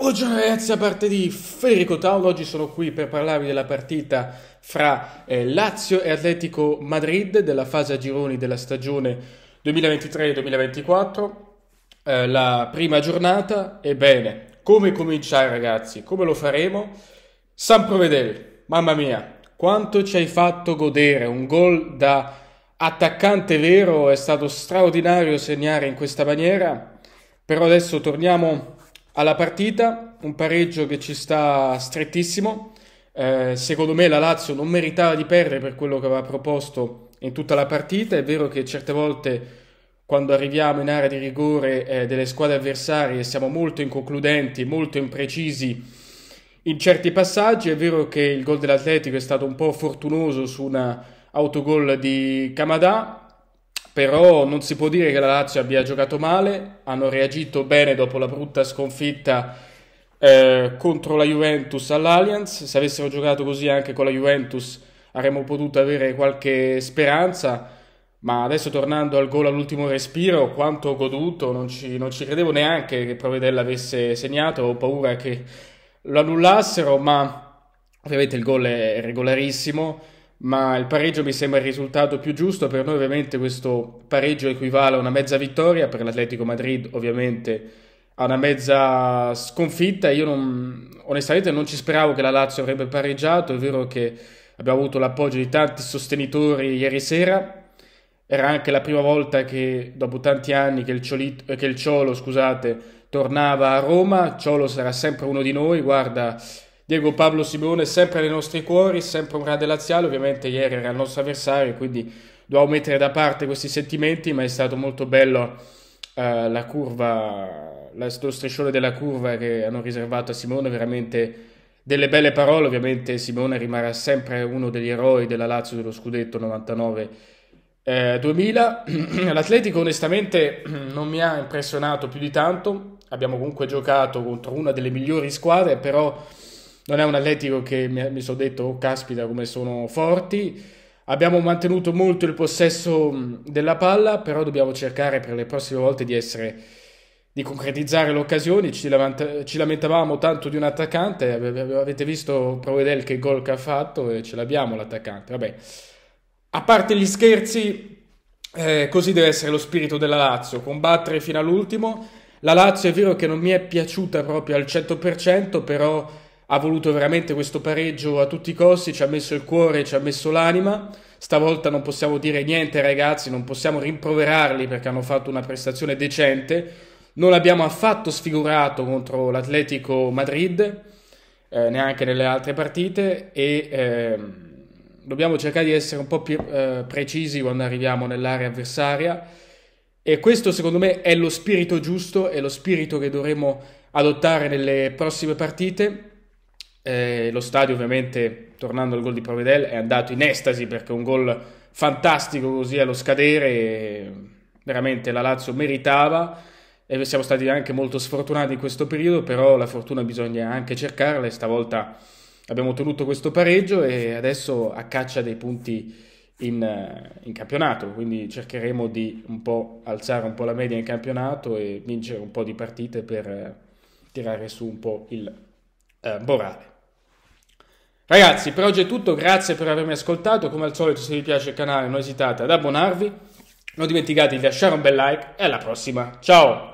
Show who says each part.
Speaker 1: Buongiorno ragazzi, a parte di Federico Taulo, oggi sono qui per parlarvi della partita fra eh, Lazio e Atletico Madrid della fase a gironi della stagione 2023-2024, eh, la prima giornata. Ebbene, come cominciare ragazzi? Come lo faremo? San Provedel, mamma mia, quanto ci hai fatto godere, un gol da attaccante vero, è stato straordinario segnare in questa maniera, però adesso torniamo alla partita, un pareggio che ci sta strettissimo. Eh, secondo me la Lazio non meritava di perdere per quello che aveva proposto in tutta la partita. È vero che certe volte quando arriviamo in area di rigore eh, delle squadre avversarie siamo molto inconcludenti, molto imprecisi in certi passaggi. È vero che il gol dell'Atletico è stato un po' fortunoso su un autogol di Camadà, però non si può dire che la Lazio abbia giocato male, hanno reagito bene dopo la brutta sconfitta eh, contro la Juventus all'Allianz, se avessero giocato così anche con la Juventus avremmo potuto avere qualche speranza, ma adesso tornando al gol all'ultimo respiro, quanto ho goduto, non ci, non ci credevo neanche che Provedella avesse segnato, ho paura che lo annullassero, ma ovviamente il gol è regolarissimo ma il pareggio mi sembra il risultato più giusto. Per noi ovviamente questo pareggio equivale a una mezza vittoria, per l'Atletico Madrid ovviamente a una mezza sconfitta. Io non, onestamente non ci speravo che la Lazio avrebbe pareggiato, è vero che abbiamo avuto l'appoggio di tanti sostenitori ieri sera, era anche la prima volta che dopo tanti anni che il, Ciolito, che il Ciolo scusate, tornava a Roma, Ciolo sarà sempre uno di noi, guarda Diego Pablo Simone sempre nei nostri cuori, sempre un grande laziale, ovviamente ieri era il nostro avversario, quindi dobbiamo mettere da parte questi sentimenti, ma è stato molto bello eh, la curva, la, lo striscione della curva che hanno riservato a Simone, veramente delle belle parole, ovviamente Simone rimarrà sempre uno degli eroi della Lazio dello scudetto 99. 2000 eh, l'Atletico onestamente non mi ha impressionato più di tanto abbiamo comunque giocato contro una delle migliori squadre però non è un Atletico che mi, mi sono detto, oh, caspita, come sono forti. Abbiamo mantenuto molto il possesso mm, della palla, però dobbiamo cercare per le prossime volte di, essere, di concretizzare le occasioni. Ci, lavanta, ci, lamentavamo tanto di un attaccante, avete visto Provedel che gol che ha fatto e ce l'abbiamo l'attaccante. Vabbè. A parte gli scherzi, eh, così deve essere lo spirito della Lazio, combattere fino all'ultimo. La Lazio è vero che non mi è piaciuta proprio al 100%, però ha voluto veramente questo pareggio a tutti i costi, ci ha messo il cuore, ci ha messo l'anima. Stavolta non possiamo dire niente ragazzi, non possiamo rimproverarli perché hanno fatto una prestazione decente. Non l'abbiamo affatto sfigurato contro l'Atletico Madrid, eh, neanche nelle altre partite e eh, dobbiamo cercare di essere un po' più eh, precisi quando arriviamo nell'area avversaria. E questo secondo me è lo spirito giusto, è lo spirito che dovremo adottare nelle prossime partite eh, lo stadio ovviamente, tornando al gol di Provedel, è andato in estasi perché un gol fantastico così allo scadere, veramente la Lazio meritava e siamo stati anche molto sfortunati in questo periodo, però la fortuna bisogna anche cercarla e stavolta abbiamo ottenuto questo pareggio e adesso a caccia dei punti in, eh, in campionato, quindi cercheremo di un po' alzare un po' la media in campionato e vincere un po' di partite per eh, tirare su un po' il eh, morale. Ragazzi, per oggi è tutto, grazie per avermi ascoltato, come al solito se vi piace il canale non esitate ad abbonarvi, non dimenticate di lasciare un bel like e alla prossima, ciao!